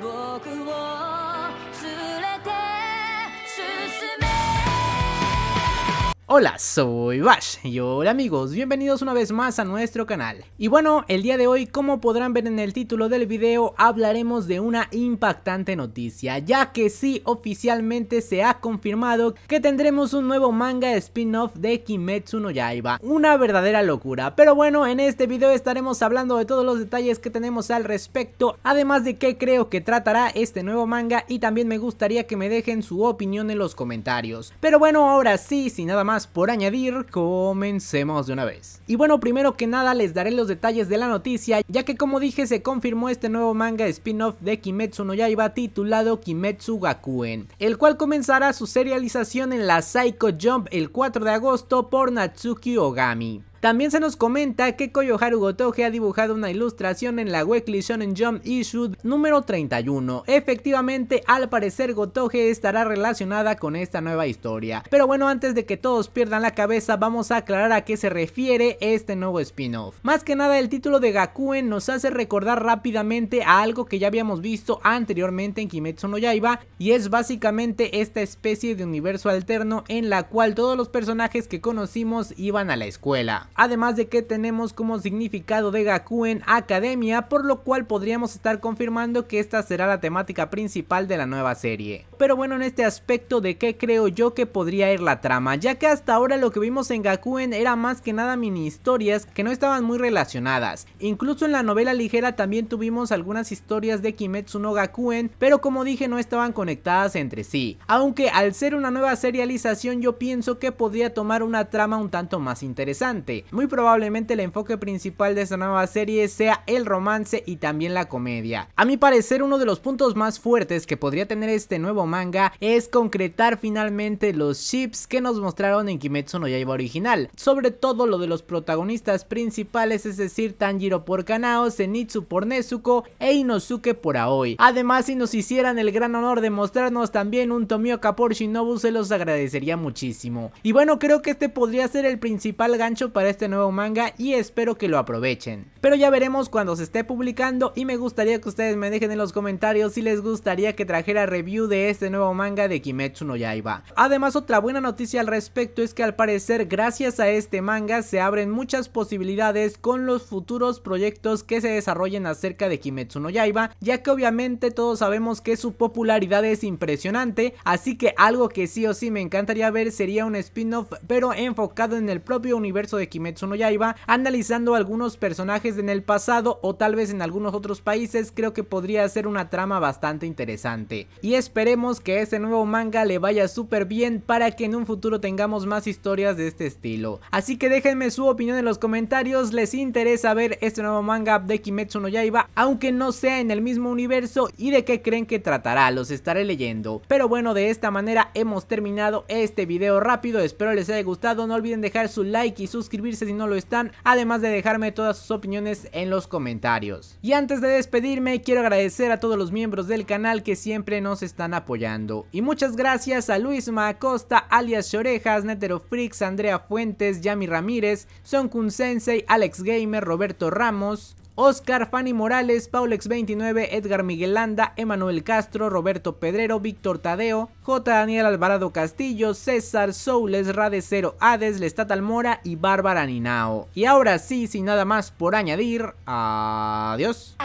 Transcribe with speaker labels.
Speaker 1: 僕を Hola, soy Bash y hola amigos, bienvenidos una vez más a nuestro canal. Y bueno, el día de hoy como podrán ver en el título del video hablaremos de una impactante noticia, ya que sí oficialmente se ha confirmado que tendremos un nuevo manga spin-off de Kimetsu no Yaiba, una verdadera locura. Pero bueno, en este video estaremos hablando de todos los detalles que tenemos al respecto, además de qué creo que tratará este nuevo manga y también me gustaría que me dejen su opinión en los comentarios. Pero bueno, ahora sí, sin nada más por añadir, comencemos de una vez. Y bueno, primero que nada les daré los detalles de la noticia, ya que como dije se confirmó este nuevo manga spin-off de Kimetsu no Yaiba titulado Kimetsu Gakuen, el cual comenzará su serialización en la Psycho Jump el 4 de agosto por Natsuki Ogami. También se nos comenta que Koyoharu Gotoge ha dibujado una ilustración en la Weekly Shonen Jump Issue número 31. Efectivamente, al parecer Gotoge estará relacionada con esta nueva historia. Pero bueno, antes de que todos pierdan la cabeza, vamos a aclarar a qué se refiere este nuevo spin-off. Más que nada, el título de Gakuen nos hace recordar rápidamente a algo que ya habíamos visto anteriormente en Kimetsu no Yaiba y es básicamente esta especie de universo alterno en la cual todos los personajes que conocimos iban a la escuela además de que tenemos como significado de Gakuen Academia, por lo cual podríamos estar confirmando que esta será la temática principal de la nueva serie. Pero bueno, en este aspecto de qué creo yo que podría ir la trama, ya que hasta ahora lo que vimos en Gakuen era más que nada mini historias que no estaban muy relacionadas. Incluso en la novela ligera también tuvimos algunas historias de Kimetsu no Gakuen, pero como dije no estaban conectadas entre sí. Aunque al ser una nueva serialización yo pienso que podría tomar una trama un tanto más interesante. Muy probablemente el enfoque principal de esta nueva serie sea el romance y también la comedia. A mi parecer uno de los puntos más fuertes que podría tener este nuevo manga es concretar finalmente los chips que nos mostraron en Kimetsu no Yaiba original, sobre todo lo de los protagonistas principales, es decir, Tanjiro por Kanao, Zenitsu por Nezuko e Inosuke por Aoi. Además, si nos hicieran el gran honor de mostrarnos también un Tomioka por Shinobu, se los agradecería muchísimo. Y bueno, creo que este podría ser el principal gancho para este nuevo manga y espero que lo aprovechen. Pero ya veremos cuando se esté publicando y me gustaría que ustedes me dejen en los comentarios si les gustaría que trajera review de este nuevo manga de Kimetsu no Yaiba. Además otra buena noticia al respecto es que al parecer gracias a este manga se abren muchas posibilidades con los futuros proyectos que se desarrollen acerca de Kimetsu no Yaiba ya que obviamente todos sabemos que su popularidad es impresionante así que algo que sí o sí me encantaría ver sería un spin-off pero enfocado en el propio universo de Kimetsu Kimetsu no Yaiba, analizando algunos personajes en el pasado o tal vez en algunos otros países, creo que podría ser una trama bastante interesante. Y esperemos que este nuevo manga le vaya súper bien para que en un futuro tengamos más historias de este estilo. Así que déjenme su opinión en los comentarios, les interesa ver este nuevo manga de Kimetsu no Yaiba, aunque no sea en el mismo universo y de qué creen que tratará, los estaré leyendo. Pero bueno, de esta manera hemos terminado este video rápido, espero les haya gustado, no olviden dejar su like y suscribirse si no lo están, además de dejarme todas sus opiniones en los comentarios. Y antes de despedirme, quiero agradecer a todos los miembros del canal que siempre nos están apoyando. Y muchas gracias a Luis Macosta, alias Netero, Frick, Andrea Fuentes, Yami Ramírez, Son Kun Sensei, Alex Gamer, Roberto Ramos, Oscar, Fanny Morales, Paulex29, Edgar Miguelanda, Emanuel Castro, Roberto Pedrero, Víctor Tadeo, J. Daniel Alvarado Castillo, César Soules, Radecero Hades, Lestat Almora y Bárbara Ninao. Y ahora sí, sin nada más por añadir, adiós.